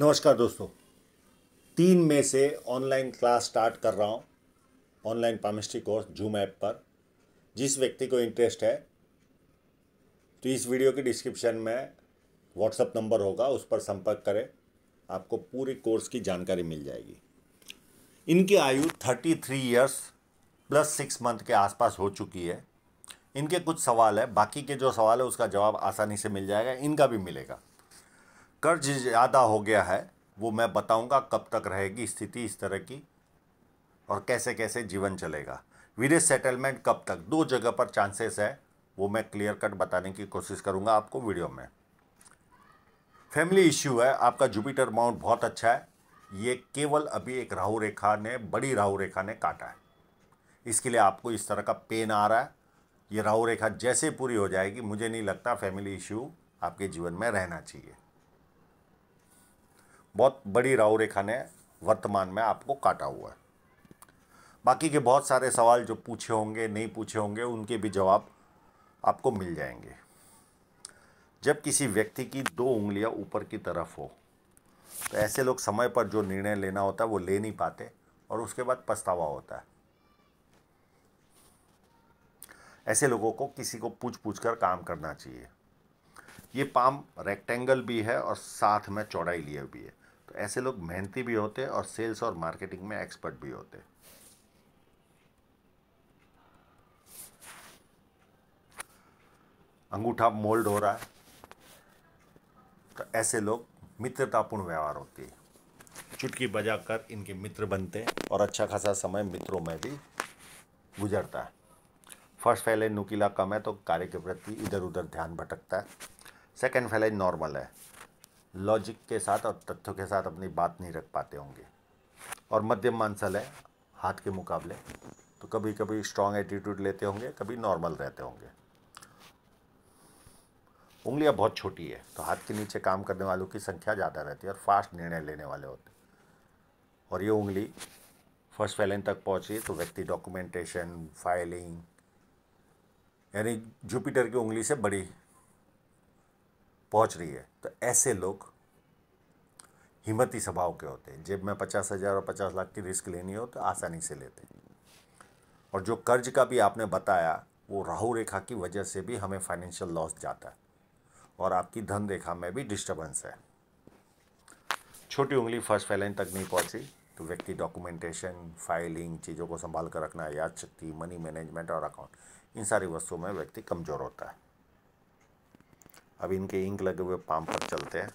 नमस्कार दोस्तों तीन मई से ऑनलाइन क्लास स्टार्ट कर रहा हूँ online palmistry course Zoom app पर जिस व्यक्ति को इंटरेस्ट है तो इस वीडियो के डिस्क्रिप्शन में व्हाट्सअप नंबर होगा उस पर संपर्क करें आपको पूरे कोर्स की जानकारी मिल जाएगी इनकी आयु thirty three years plus six month के आसपास हो चुकी है इनके कुछ सवाल है बाकी के जो सवाल है उसका जवाब आसानी से मिल जाएगा इनका भी मिलेगा कर्ज ज़्यादा हो गया है वो मैं बताऊंगा कब तक रहेगी स्थिति इस तरह की और कैसे कैसे जीवन चलेगा विदेश सेटलमेंट कब तक दो जगह पर चांसेस है वो मैं क्लियर कट बताने की कोशिश करूंगा आपको वीडियो में फैमिली इश्यू है आपका जुपिटर माउंट बहुत अच्छा है ये केवल अभी एक राहु रेखा ने बड़ी राहु रेखा ने काटा है इसके लिए आपको इस तरह का पेन आ रहा है ये राहु रेखा जैसे पूरी हो जाएगी मुझे नहीं लगता फैमिली इश्यू आपके जीवन में रहना चाहिए बहुत बड़ी राव रेखा ने वर्तमान में आपको काटा हुआ है बाकी के बहुत सारे सवाल जो पूछे होंगे नहीं पूछे होंगे उनके भी जवाब आपको मिल जाएंगे जब किसी व्यक्ति की दो उंगलियां ऊपर की तरफ हो तो ऐसे लोग समय पर जो निर्णय लेना होता है वो ले नहीं पाते और उसके बाद पछतावा होता है ऐसे लोगों को किसी को पूछ पूछ कर काम करना चाहिए ये पाम रेक्टेंगल भी है और साथ में चौड़ाई लिए भी है ऐसे लोग मेहनती भी होते हैं और सेल्स और मार्केटिंग में एक्सपर्ट भी होते हैं अंगूठा मोल्ड हो रहा है तो ऐसे लोग मित्रतापूर्ण व्यवहार होती है चुटकी बजाकर इनके मित्र बनते हैं और अच्छा खासा समय मित्रों में भी गुजरता है फर्स्ट फैलेज नुकीला कम है तो कार्य के प्रति इधर उधर ध्यान भटकता है सेकेंड फैलेज नॉर्मल है लॉजिक के साथ और तथ्यों के साथ अपनी बात नहीं रख पाते होंगे और मध्यम मानसल है हाथ के मुकाबले तो कभी कभी स्ट्रॉन्ग एटीट्यूड लेते होंगे कभी नॉर्मल रहते होंगे उंगलियां बहुत छोटी है तो हाथ के नीचे काम करने वालों की संख्या ज़्यादा रहती है और फास्ट निर्णय लेने वाले होते और ये उंगली फर्स्ट फैलन तक पहुँची तो व्यक्ति डॉक्यूमेंटेशन फाइलिंग यानी जुपिटर की उंगली से बड़ी पहुंच रही है तो ऐसे लोग हिम्मती स्वभाव के होते हैं जेब में पचास हज़ार और पचास लाख की रिस्क लेनी हो तो आसानी से लेते हैं और जो कर्ज का भी आपने बताया वो राहु रेखा की वजह से भी हमें फाइनेंशियल लॉस जाता है और आपकी धन रेखा में भी डिस्टर्बेंस है छोटी उंगली फर्स्ट फैलाइन तक नहीं पहुंची तो व्यक्ति डॉक्यूमेंटेशन फाइलिंग चीज़ों को संभाल कर रखना याद शक्ति मनी मैनेजमेंट और अकाउंट इन सारी वस्तुओं में व्यक्ति कमज़ोर होता है अब इनके इंक लगे हुए पाम पर चलते हैं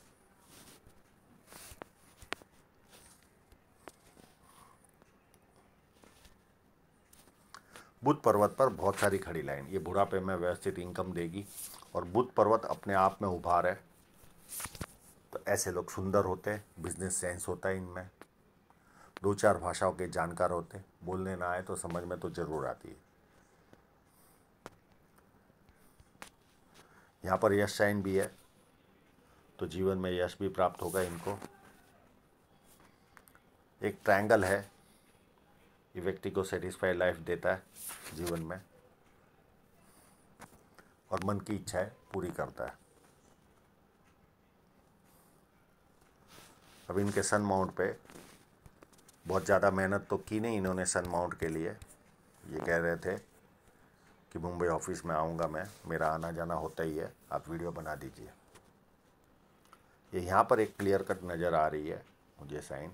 बुद्ध पर्वत पर बहुत सारी खड़ी लाइन ये बुढ़ापे में व्यवस्थित इनकम देगी और बुद्ध पर्वत अपने आप में उभार है तो ऐसे लोग सुंदर होते हैं बिजनेस सेंस होता है इनमें दो चार भाषाओं के जानकार होते बोलने ना आए तो समझ में तो ज़रूर आती है यहाँ पर यश साइन भी है तो जीवन में यश भी प्राप्त होगा इनको एक ट्रायंगल है ये व्यक्ति को सेटिस्फाई लाइफ देता है जीवन में और मन की इच्छाएं पूरी करता है अब इनके सन माउंट पे बहुत ज़्यादा मेहनत तो की नहीं इन्होंने सन माउंट के लिए ये कह रहे थे कि मुंबई ऑफिस में आऊँगा मैं मेरा आना जाना होता ही है आप वीडियो बना दीजिए ये यहाँ पर एक क्लियर कट नज़र आ रही है मुझे साइन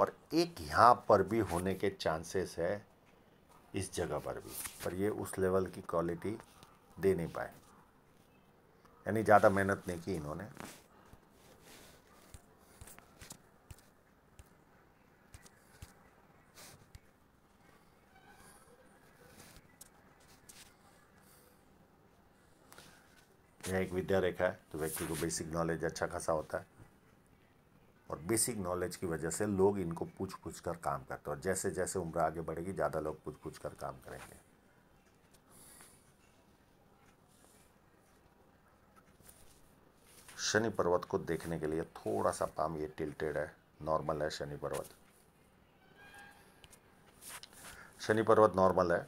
और एक यहाँ पर भी होने के चांसेस है इस जगह पर भी पर ये उस लेवल की क्वालिटी दे नहीं पाए यानी ज़्यादा मेहनत नहीं की इन्होंने यहाँ एक विद्या रेखा है तो व्यक्ति को बेसिक नॉलेज अच्छा खासा होता है और बेसिक नॉलेज की वजह से लोग इनको पूछ पूछ कर काम करते हैं और जैसे जैसे उम्र आगे बढ़ेगी ज़्यादा लोग पूछ पूछ कर काम करेंगे शनि पर्वत को देखने के लिए थोड़ा सा पाम ये टिल्टेड है नॉर्मल है शनि पर्वत शनि पर्वत नॉर्मल है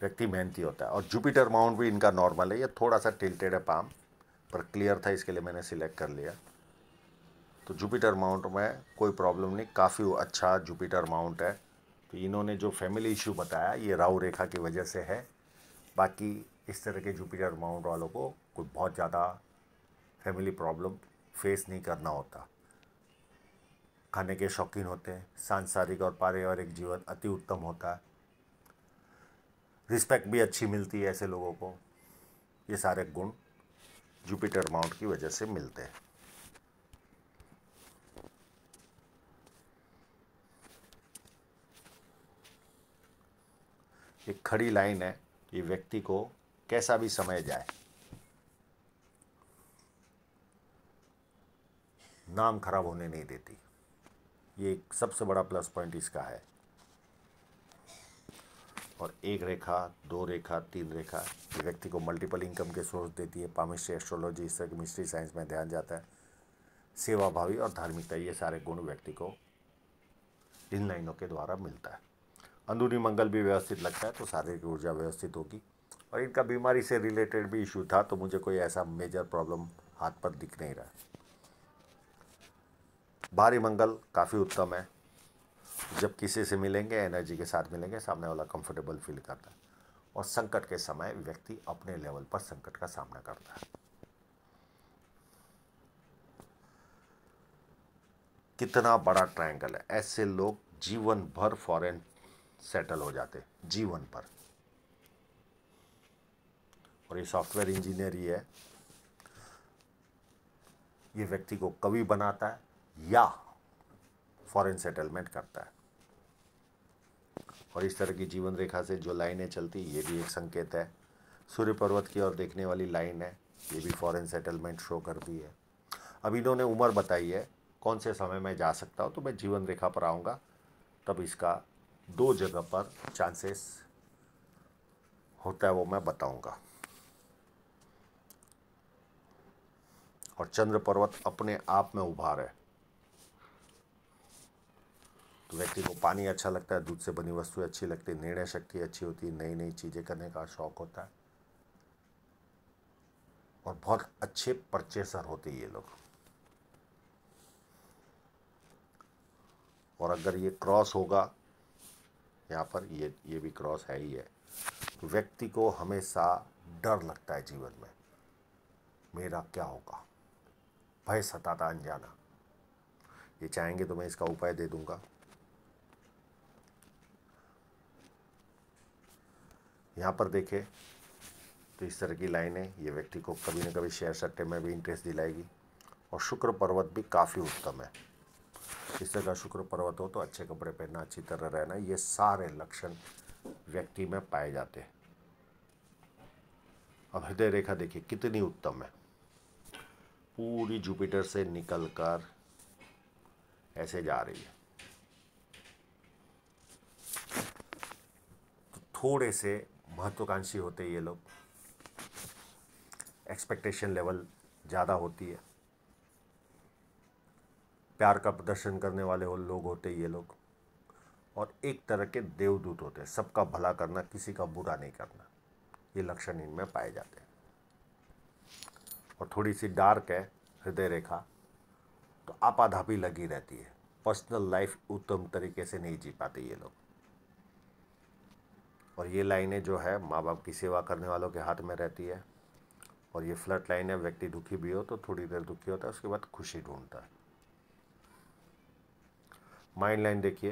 व्यक्ति मेहनती होता है और जुपिटर माउंट भी इनका नॉर्मल है ये थोड़ा सा टिल्टेड है पाम पर क्लियर था इसके लिए मैंने सिलेक्ट कर लिया तो जुपिटर माउंट में कोई प्रॉब्लम नहीं काफ़ी अच्छा जुपिटर माउंट है तो इन्होंने जो फैमिली इशू बताया ये राहु रेखा की वजह से है बाकी इस तरह के जुपिटर माउंट वालों को कोई बहुत ज़्यादा फैमिली प्रॉब्लम फेस नहीं करना होता खाने के शौकीन होते हैं सांसारिक और पारिवारिक जीवन अति उत्तम होता है रिस्पेक्ट भी अच्छी मिलती है ऐसे लोगों को ये सारे गुण जुपिटर माउंट की वजह से मिलते हैं एक खड़ी लाइन है ये व्यक्ति को कैसा भी समय जाए नाम खराब होने नहीं देती ये एक सबसे बड़ा प्लस पॉइंट इसका है और एक रेखा दो रेखा तीन रेखा ये व्यक्ति को मल्टीपल इनकम के सोर्स देती है पामिस्ट्री एस्ट्रोलॉजी इस तरह की मिस्ट्री साइंस में ध्यान जाता है सेवाभावी और धार्मिकता ये सारे गुण व्यक्ति को इन लाइनों के द्वारा मिलता है अंदरूनी मंगल भी व्यवस्थित लगता है तो शारीरिक ऊर्जा व्यवस्थित होगी और इनका बीमारी से रिलेटेड भी इशू था तो मुझे कोई ऐसा मेजर प्रॉब्लम हाथ पर दिख नहीं रहा भारी मंगल काफ़ी उत्तम है जब किसी से मिलेंगे एनर्जी के साथ मिलेंगे सामने वाला कंफर्टेबल फील करता है और संकट के समय व्यक्ति अपने लेवल पर संकट का सामना करता है कितना बड़ा ट्रायंगल है ऐसे लोग जीवन भर फॉरेन सेटल हो जाते जीवन पर और ये सॉफ्टवेयर इंजीनियर ही है ये व्यक्ति को कवि बनाता है या फॉरेन सेटलमेंट करता है और इस तरह की जीवन रेखा से जो लाइनें चलती ये भी एक संकेत है सूर्य पर्वत की ओर देखने वाली लाइन है ये भी फॉरेन सेटलमेंट शो करती है अब इन्होंने उम्र बताई है कौन से समय में जा सकता हूँ तो मैं जीवन रेखा पर आऊँगा तब इसका दो जगह पर चांसेस होता है वो मैं बताऊँगा और चंद्र पर्वत अपने आप में उभार है तो व्यक्ति को पानी अच्छा लगता है दूध से बनी वस्तुएं अच्छी लगती है निर्णय शक्ति अच्छी होती है नई नई चीज़ें करने का शौक होता है और बहुत अच्छे परचेसर होते ये लोग और अगर ये क्रॉस होगा यहाँ पर ये ये भी क्रॉस है ही है तो व्यक्ति को हमेशा डर लगता है जीवन में मेरा क्या होगा भय सताता अनजाना ये चाहेंगे तो मैं इसका उपाय दे दूंगा यहाँ पर देखें तो इस तरह की लाइनें ये व्यक्ति को कभी ना कभी शेयर सट्टे में भी इंटरेस्ट दिलाएगी और शुक्र पर्वत भी काफ़ी उत्तम है इस तरह का शुक्र पर्वत हो तो अच्छे कपड़े पहनना अच्छी तरह रहना ये सारे लक्षण व्यक्ति में पाए जाते हैं अब हृदय रेखा देखिए कितनी उत्तम है पूरी जुपिटर से निकल कर ऐसे जा रही है तो थोड़े से महत्वाकांक्षी होते ये लोग एक्सपेक्टेशन लेवल ज़्यादा होती है प्यार का प्रदर्शन करने वाले हो लोग होते ये लोग और एक तरह के देवदूत होते हैं सबका भला करना किसी का बुरा नहीं करना ये लक्षण इनमें पाए जाते हैं और थोड़ी सी डार्क है हृदय रेखा तो आपाधापी लगी रहती है पर्सनल लाइफ उत्तम तरीके से नहीं जी पाते ये लोग और ये लाइनें जो है माँ बाप की सेवा करने वालों के हाथ में रहती है और ये फ्लट लाइन है व्यक्ति दुखी भी हो तो थोड़ी देर दुखी होता है उसके बाद खुशी ढूंढता है माइंड लाइन देखिए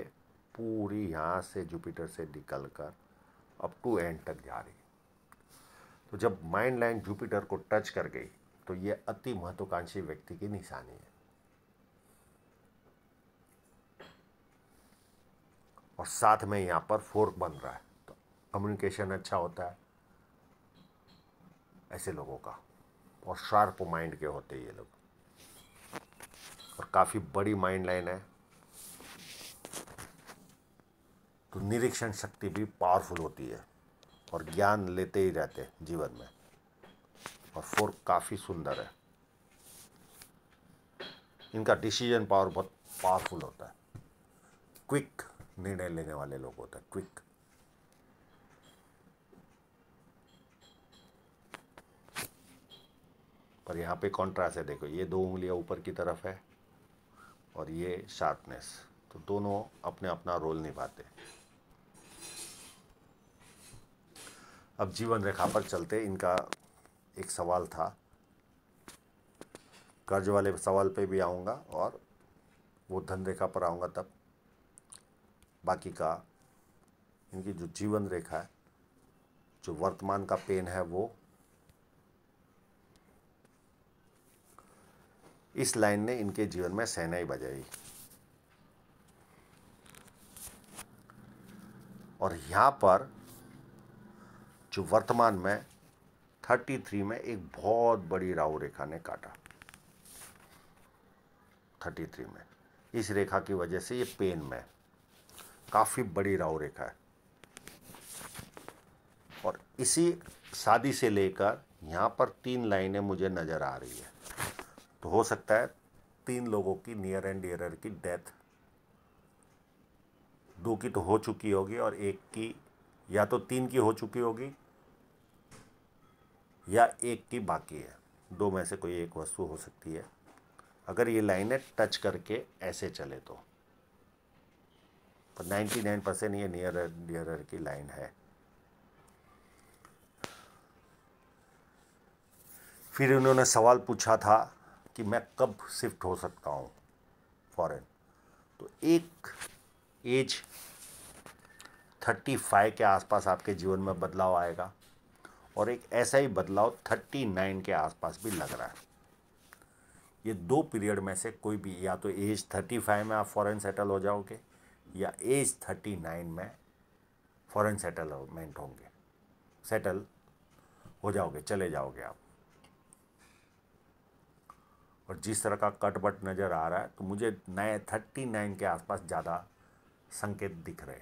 पूरी यहाँ से जुपिटर से निकल कर अप टू एंड तक जा रही तो जब माइंड लाइन जुपिटर को टच कर गई तो ये अति महत्वाकांक्षी व्यक्ति की निशानी है और साथ में यहाँ पर फोर्क बन रहा है कम्युनिकेशन अच्छा होता है ऐसे लोगों का और शार्प माइंड के होते हैं ये लोग और काफ़ी बड़ी माइंड लाइन है तो निरीक्षण शक्ति भी पावरफुल होती है और ज्ञान लेते ही रहते हैं जीवन में और फोर काफ़ी सुंदर है इनका डिसीजन पावर बहुत पावरफुल होता है क्विक निर्णय लेने वाले लोग होते हैं क्विक पर यहाँ पे कॉन्ट्रास्ट है देखो ये दो उंगलियाँ ऊपर की तरफ है और ये शार्पनेस तो दोनों अपने अपना रोल निभाते अब जीवन रेखा पर चलते इनका एक सवाल था कर्ज वाले सवाल पे भी आऊँगा और वो धन रेखा पर आऊँगा तब बाकी का इनकी जो जीवन रेखा है जो वर्तमान का पेन है वो इस लाइन ने इनके जीवन में सहनाई बजाई और यहाँ पर जो वर्तमान में 33 में एक बहुत बड़ी राहु रेखा ने काटा 33 में इस रेखा की वजह से ये पेन में काफ़ी बड़ी राहु रेखा है और इसी शादी से लेकर यहाँ पर तीन लाइनें मुझे नज़र आ रही है तो हो सकता है तीन लोगों की नियर एंड डियर की डेथ दो की तो हो चुकी होगी और एक की या तो तीन की हो चुकी होगी या एक की बाकी है दो में से कोई एक वस्तु हो सकती है अगर ये लाइनें टच करके ऐसे चले तो पर 99 परसेंट ये नियर डियर की लाइन है फिर उन्होंने सवाल पूछा था कि मैं कब शिफ्ट हो सकता हूँ फॉरेन तो एक एज थर्टी फाइव के आसपास आपके जीवन में बदलाव आएगा और एक ऐसा ही बदलाव थर्टी नाइन के आसपास भी लग रहा है ये दो पीरियड में से कोई भी या तो एज थर्टी फाइव में आप फॉरेन सेटल हो जाओगे या एज थर्टी नाइन में फॉरेन सेटलमेंट होंगे सेटल हो जाओगे चले जाओगे आप और जिस तरह का कटबट नज़र आ रहा है तो मुझे नए थर्टी नाइन के आसपास ज़्यादा संकेत दिख रहे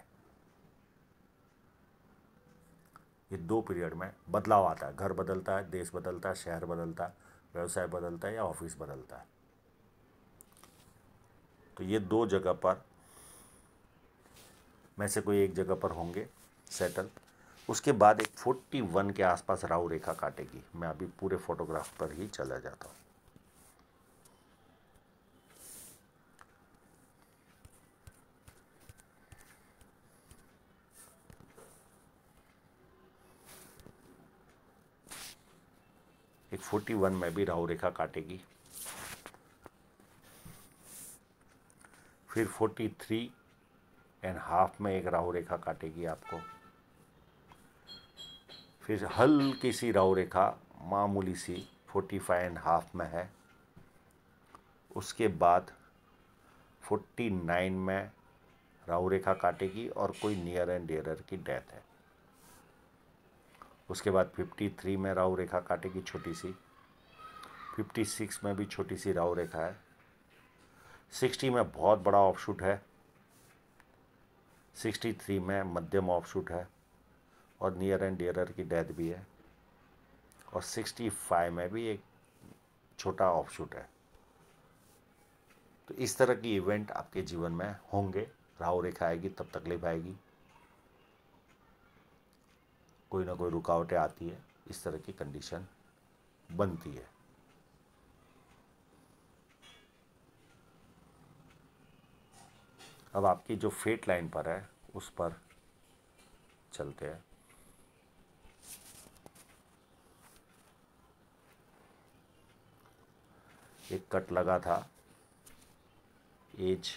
ये दो पीरियड में बदलाव आता है घर बदलता है देश बदलता है शहर बदलता है व्यवसाय बदलता है या ऑफिस बदलता है तो ये दो जगह पर मैं से कोई एक जगह पर होंगे सेटल उसके बाद एक फोर्टी वन के आसपास राहु रेखा काटेगी मैं अभी पूरे फोटोग्राफ पर ही चला जाता हूँ एक फोर्टी वन में भी राहु रेखा काटेगी फिर फोर्टी थ्री एंड हाफ में एक राहु रेखा काटेगी आपको फिर हल्की सी राहु रेखा मामूली सी फोर्टी फाइव एंड हाफ में है उसके बाद फोर्टी नाइन में राहु रेखा काटेगी और कोई नियर एंड डेयर की डेथ है उसके बाद 53 में राहु रेखा काटेगी छोटी सी 56 में भी छोटी सी राहु रेखा है 60 में बहुत बड़ा ऑफशूट है 63 में मध्यम ऑफशूट है और नियर एंड डियरर की डेथ भी है और 65 में भी एक छोटा ऑफशूट है तो इस तरह की इवेंट आपके जीवन में होंगे राहु रेखा आएगी तब तकलीफ आएगी कोई ना कोई रुकावटें आती है इस तरह की कंडीशन बनती है अब आपकी जो फेट लाइन पर है उस पर चलते हैं एक कट लगा था एज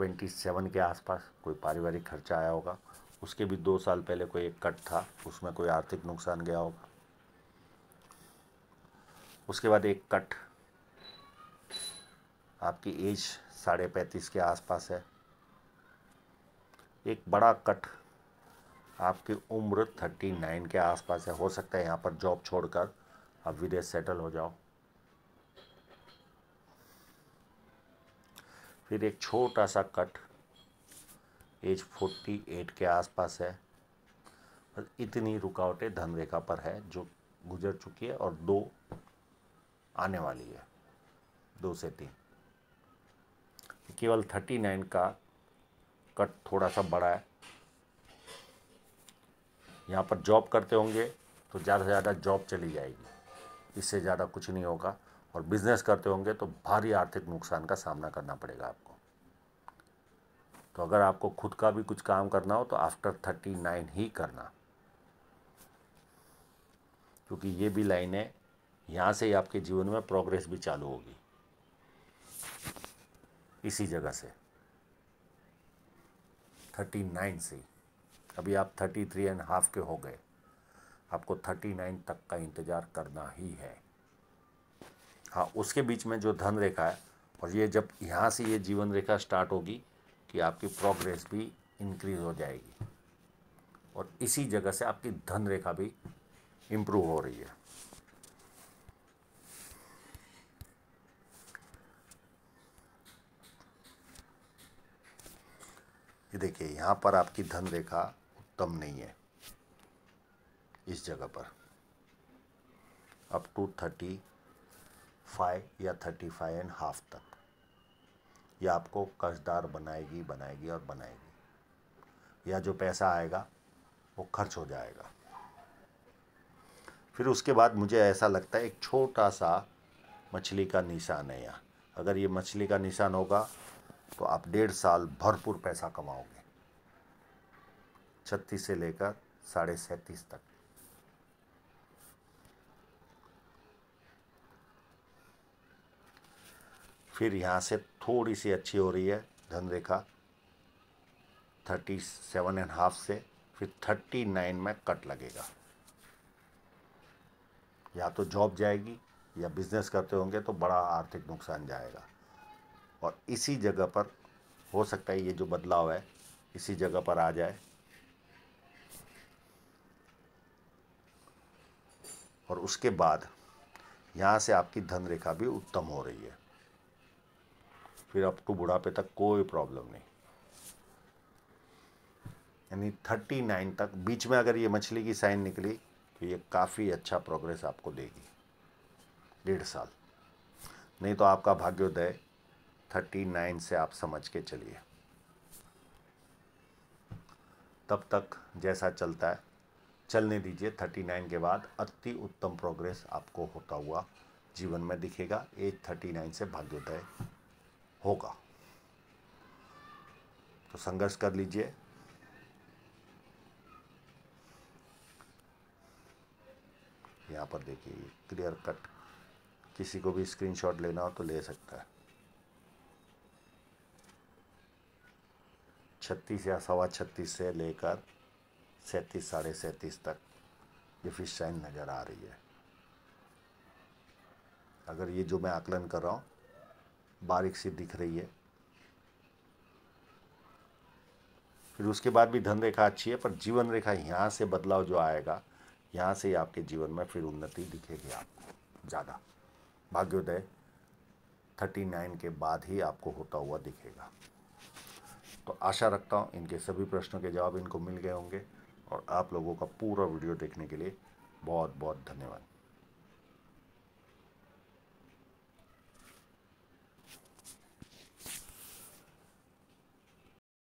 27 के आसपास कोई पारिवारिक खर्चा आया होगा उसके भी दो साल पहले कोई एक कट था उसमें कोई आर्थिक नुकसान गया होगा उसके बाद एक कट आपकी एज साढ़े पैंतीस के आसपास है एक बड़ा कट आपकी उम्र थर्टी नाइन के आसपास है हो सकता है यहाँ पर जॉब छोड़कर आप विदेश सेटल हो जाओ फिर एक छोटा सा कट एज फोर्टी एट के आसपास है इतनी रुकावटें धन रेखा पर है जो गुजर चुकी है और दो आने वाली है दो से तीन केवल थर्टी नाइन का कट थोड़ा सा बड़ा है यहाँ पर जॉब करते होंगे तो ज़्यादा से ज़्यादा जॉब चली जाएगी इससे ज़्यादा कुछ नहीं होगा और बिज़नेस करते होंगे तो भारी आर्थिक नुकसान का सामना करना पड़ेगा आपको तो अगर आपको खुद का भी कुछ काम करना हो तो आफ्टर थर्टी नाइन ही करना क्योंकि ये भी लाइन है यहाँ से ही आपके जीवन में प्रोग्रेस भी चालू होगी इसी जगह से थर्टी नाइन से अभी आप थर्टी थ्री एंड हाफ के हो गए आपको थर्टी नाइन तक का इंतज़ार करना ही है हाँ उसके बीच में जो धन रेखा है और ये जब यहाँ से ये जीवन रेखा स्टार्ट होगी कि आपकी प्रोग्रेस भी इंक्रीज हो जाएगी और इसी जगह से आपकी धन रेखा भी इम्प्रूव हो रही है ये देखिए यहाँ पर आपकी धन रेखा उत्तम नहीं है इस जगह पर अप टू थर्टी फाइव या थर्टी फाइव एंड हाफ तक ये आपको कर्जदार बनाएगी बनाएगी और बनाएगी या जो पैसा आएगा वो खर्च हो जाएगा फिर उसके बाद मुझे ऐसा लगता है एक छोटा सा मछली का निशान है यहाँ अगर ये मछली का निशान होगा तो आप डेढ़ साल भरपूर पैसा कमाओगे छत्तीस से लेकर साढ़े सैंतीस तक फिर यहाँ से थोड़ी सी अच्छी हो रही है धन रेखा थर्टी सेवन एंड हाफ से फिर थर्टी नाइन में कट लगेगा या तो जॉब जाएगी या बिजनेस करते होंगे तो बड़ा आर्थिक नुकसान जाएगा और इसी जगह पर हो सकता है ये जो बदलाव है इसी जगह पर आ जाए और उसके बाद यहाँ से आपकी धन रेखा भी उत्तम हो रही है फिर अप टू बुढ़ापे तक कोई प्रॉब्लम नहीं यानी थर्टी नाइन तक बीच में अगर ये मछली की साइन निकली तो ये काफ़ी अच्छा प्रोग्रेस आपको देगी डेढ़ साल नहीं तो आपका भाग्योदय थर्टी नाइन से आप समझ के चलिए तब तक जैसा चलता है चलने दीजिए थर्टी नाइन के बाद अति उत्तम प्रोग्रेस आपको होता हुआ जीवन में दिखेगा एज थर्टी नाइन से भाग्योदय होगा तो संघर्ष कर लीजिए यहाँ पर देखिए क्लियर कट किसी को भी स्क्रीनशॉट लेना हो तो ले सकता है छत्तीस या सवा छत्तीस से लेकर सैंतीस साढ़े सैंतीस तक ये फिश साइन नज़र आ रही है अगर ये जो मैं आकलन कर रहा हूँ बारीक सी दिख रही है फिर उसके बाद भी धन रेखा अच्छी है पर जीवन रेखा यहाँ से बदलाव जो आएगा यहाँ से ही आपके जीवन में फिर उन्नति दिखेगी आपको ज़्यादा भाग्योदय थर्टी नाइन के बाद ही आपको होता हुआ दिखेगा तो आशा रखता हूँ इनके सभी प्रश्नों के जवाब इनको मिल गए होंगे और आप लोगों का पूरा वीडियो देखने के लिए बहुत बहुत धन्यवाद